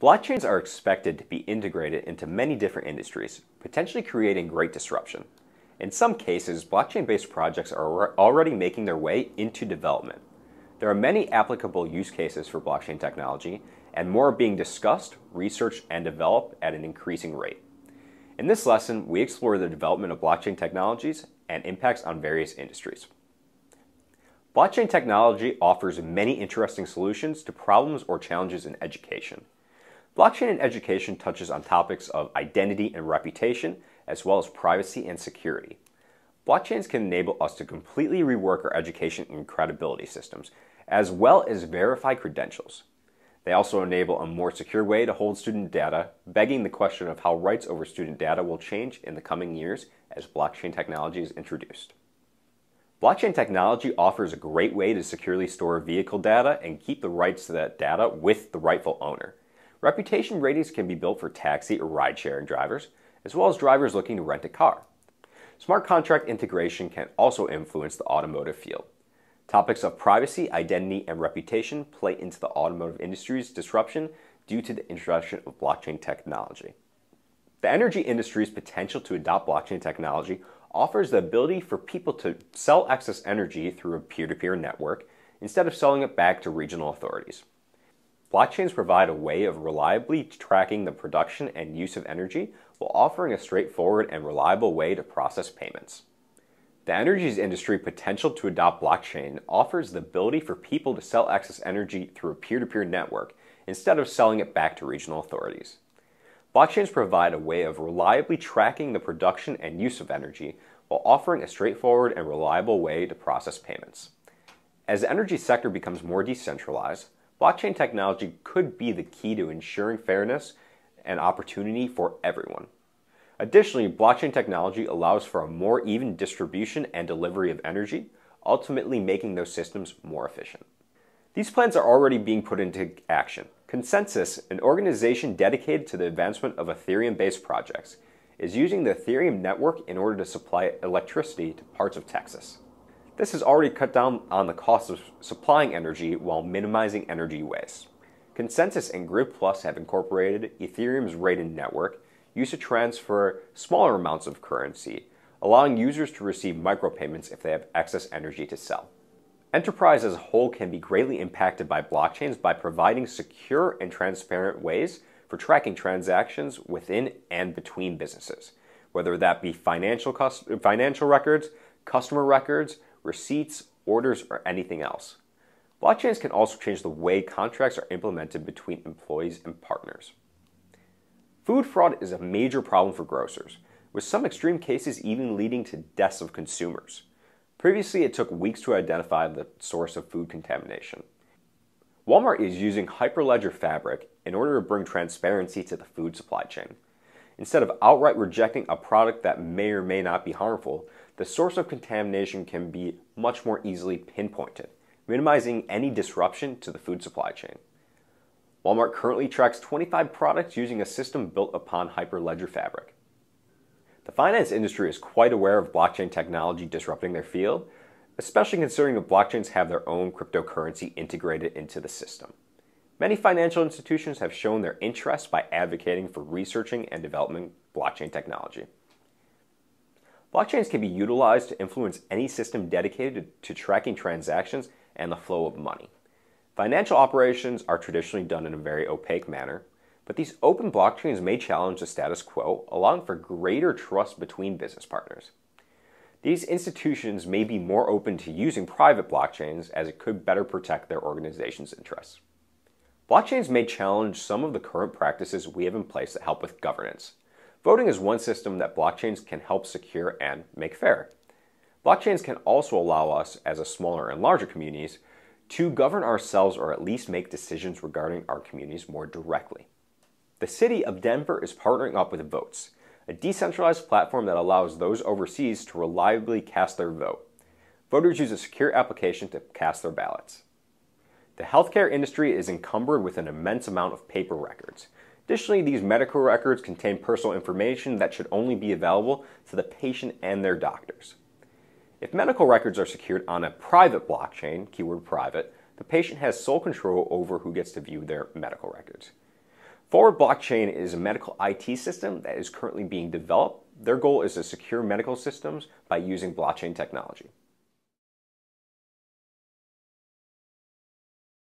Blockchains are expected to be integrated into many different industries, potentially creating great disruption. In some cases, blockchain based projects are already making their way into development. There are many applicable use cases for blockchain technology, and more are being discussed, researched, and developed at an increasing rate. In this lesson, we explore the development of blockchain technologies and impacts on various industries. Blockchain technology offers many interesting solutions to problems or challenges in education. Blockchain in education touches on topics of identity and reputation, as well as privacy and security. Blockchains can enable us to completely rework our education and credibility systems, as well as verify credentials. They also enable a more secure way to hold student data, begging the question of how rights over student data will change in the coming years as blockchain technology is introduced. Blockchain technology offers a great way to securely store vehicle data and keep the rights to that data with the rightful owner reputation ratings can be built for taxi or ride sharing drivers, as well as drivers looking to rent a car. Smart contract integration can also influence the automotive field. Topics of privacy, identity, and reputation play into the automotive industry's disruption due to the introduction of blockchain technology. The energy industry's potential to adopt blockchain technology offers the ability for people to sell excess energy through a peer to peer network instead of selling it back to regional authorities. Blockchains provide a way of reliably tracking the production and use of energy while offering a straightforward and reliable way to process payments. The energy industry potential to adopt blockchain offers the ability for people to sell excess energy through a peer-to-peer -peer network instead of selling it back to regional authorities. Blockchains provide a way of reliably tracking the production and use of energy while offering a straightforward and reliable way to process payments. As the energy sector becomes more decentralized, Blockchain technology could be the key to ensuring fairness and opportunity for everyone. Additionally, blockchain technology allows for a more even distribution and delivery of energy, ultimately making those systems more efficient. These plans are already being put into action. Consensus, an organization dedicated to the advancement of Ethereum based projects, is using the Ethereum network in order to supply electricity to parts of Texas. This has already cut down on the cost of supplying energy while minimizing energy waste. Consensus and Grid Plus have incorporated Ethereum's Raiden network used to transfer smaller amounts of currency, allowing users to receive micropayments if they have excess energy to sell. Enterprise as a whole can be greatly impacted by blockchains by providing secure and transparent ways for tracking transactions within and between businesses, whether that be financial, financial records, customer records, receipts, orders, or anything else. Blockchains can also change the way contracts are implemented between employees and partners. Food fraud is a major problem for grocers, with some extreme cases even leading to deaths of consumers. Previously, it took weeks to identify the source of food contamination. Walmart is using Hyperledger Fabric in order to bring transparency to the food supply chain. Instead of outright rejecting a product that may or may not be harmful, the source of contamination can be much more easily pinpointed, minimizing any disruption to the food supply chain. Walmart currently tracks 25 products using a system built upon Hyperledger Fabric. The finance industry is quite aware of blockchain technology disrupting their field, especially considering that blockchains have their own cryptocurrency integrated into the system. Many financial institutions have shown their interest by advocating for researching and developing blockchain technology. Blockchains can be utilized to influence any system dedicated to tracking transactions and the flow of money. Financial operations are traditionally done in a very opaque manner, but these open blockchains may challenge the status quo, allowing for greater trust between business partners. These institutions may be more open to using private blockchains as it could better protect their organization's interests. Blockchains may challenge some of the current practices we have in place that help with governance, Voting is one system that blockchains can help secure and make fair. Blockchains can also allow us, as a smaller and larger communities, to govern ourselves or at least make decisions regarding our communities more directly. The city of Denver is partnering up with Votes, a decentralized platform that allows those overseas to reliably cast their vote. Voters use a secure application to cast their ballots. The healthcare industry is encumbered with an immense amount of paper records, Additionally, these medical records contain personal information that should only be available to the patient and their doctors. If medical records are secured on a private blockchain, keyword private, the patient has sole control over who gets to view their medical records. Forward Blockchain is a medical IT system that is currently being developed. Their goal is to secure medical systems by using blockchain technology.